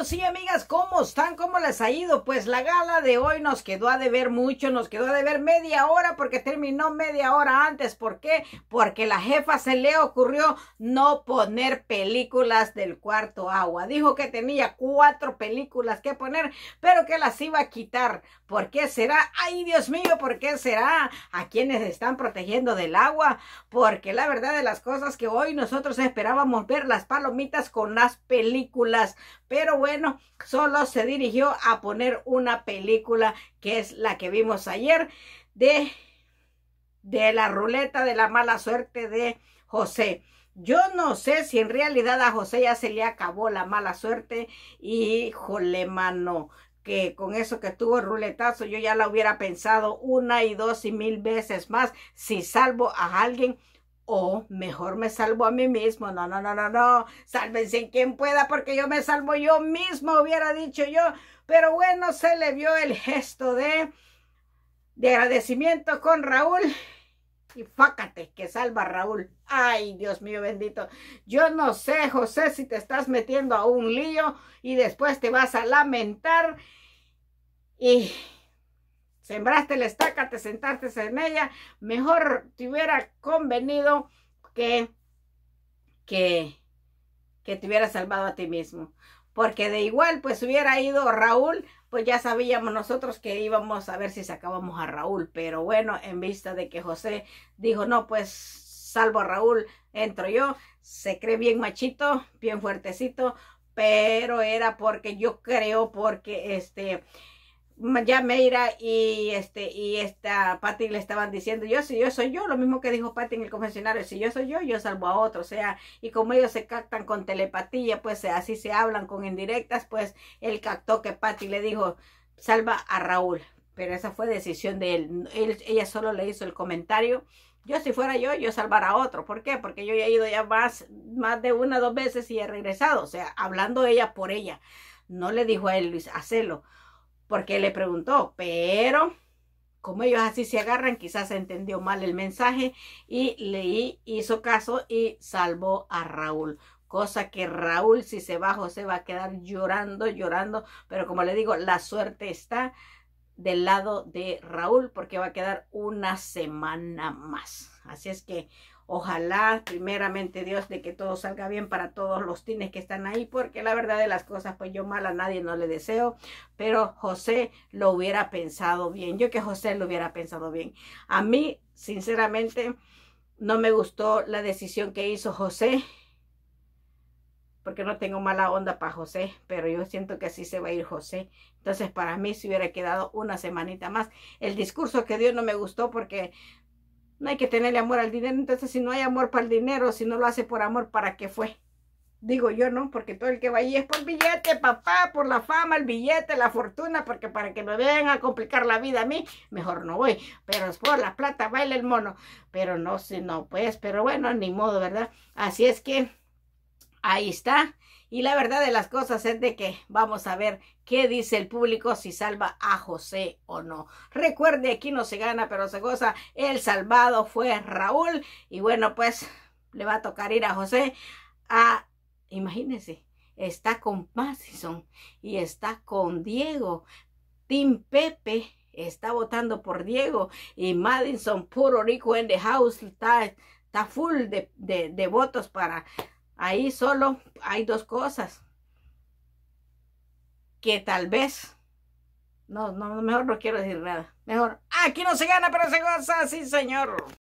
Pues sí amigas, ¿cómo están? ¿Cómo les ha ido? Pues la gala de hoy nos quedó a deber mucho, nos quedó a deber media hora porque terminó media hora antes. ¿Por qué? Porque la jefa se le ocurrió no poner películas del cuarto agua. Dijo que tenía cuatro películas que poner, pero que las iba a quitar. ¿Por qué será? Ay, Dios mío, ¿por qué será? A quienes están protegiendo del agua. Porque la verdad de las cosas que hoy nosotros esperábamos ver las palomitas con las películas. Pero bueno bueno, solo se dirigió a poner una película que es la que vimos ayer de, de la ruleta de la mala suerte de José. Yo no sé si en realidad a José ya se le acabó la mala suerte y híjole mano, que con eso que tuvo el ruletazo yo ya la hubiera pensado una y dos y mil veces más si salvo a alguien o mejor me salvo a mí mismo. No, no, no, no, no. Sálvense quien pueda porque yo me salvo yo mismo, hubiera dicho yo. Pero bueno, se le vio el gesto de, de agradecimiento con Raúl. Y fácate que salva Raúl. Ay, Dios mío bendito. Yo no sé, José, si te estás metiendo a un lío y después te vas a lamentar. Y Sembraste la estaca, te sentaste en ella. Mejor te hubiera convenido que, que, que te hubiera salvado a ti mismo. Porque de igual, pues hubiera ido Raúl, pues ya sabíamos nosotros que íbamos a ver si sacábamos a Raúl. Pero bueno, en vista de que José dijo, no, pues salvo a Raúl, entro yo. Se cree bien machito, bien fuertecito, pero era porque yo creo, porque este ya Meira y este y esta Patty le estaban diciendo, yo si yo soy yo, lo mismo que dijo Patty en el confesionario, si yo soy yo, yo salvo a otro, o sea, y como ellos se captan con telepatía, pues así se hablan con indirectas, pues él captó que Patty le dijo, salva a Raúl, pero esa fue decisión de él. ella solo le hizo el comentario. Yo si fuera yo, yo salvar a otro. ¿Por qué? Porque yo ya he ido ya más, más de una, dos veces y he regresado. O sea, hablando ella por ella. No le dijo a él, Luis, hacelo porque le preguntó, pero como ellos así se agarran, quizás se entendió mal el mensaje y le hizo caso y salvó a Raúl. Cosa que Raúl, si se va, José va a quedar llorando, llorando. Pero como le digo, la suerte está del lado de Raúl porque va a quedar una semana más. Así es que Ojalá, primeramente Dios, de que todo salga bien para todos los tines que están ahí, porque la verdad de las cosas, pues yo mal a nadie no le deseo, pero José lo hubiera pensado bien. Yo que José lo hubiera pensado bien. A mí, sinceramente, no me gustó la decisión que hizo José, porque no tengo mala onda para José, pero yo siento que así se va a ir José. Entonces, para mí, se hubiera quedado una semanita más. El discurso que dio no me gustó porque no hay que tenerle amor al dinero. Entonces, si no hay amor para el dinero, si no lo hace por amor, ¿para qué fue? Digo yo, ¿no? Porque todo el que va ahí es por billete, papá, por la fama, el billete, la fortuna, porque para que me vengan a complicar la vida a mí, mejor no voy. Pero es por la plata, baila el mono. Pero no, si no, pues, pero bueno, ni modo, ¿verdad? Así es que ahí está. Y la verdad de las cosas es de que vamos a ver qué dice el público si salva a José o no. Recuerde, aquí no se gana, pero se goza. El salvado fue Raúl. Y bueno, pues le va a tocar ir a José a, imagínense, está con Madison y está con Diego. Tim Pepe está votando por Diego y Madison, puro Rico en the house, está, full de votos para Ahí solo hay dos cosas que tal vez, no, no, mejor no quiero decir nada. Mejor, ah, aquí no se gana, pero se goza, sí, señor.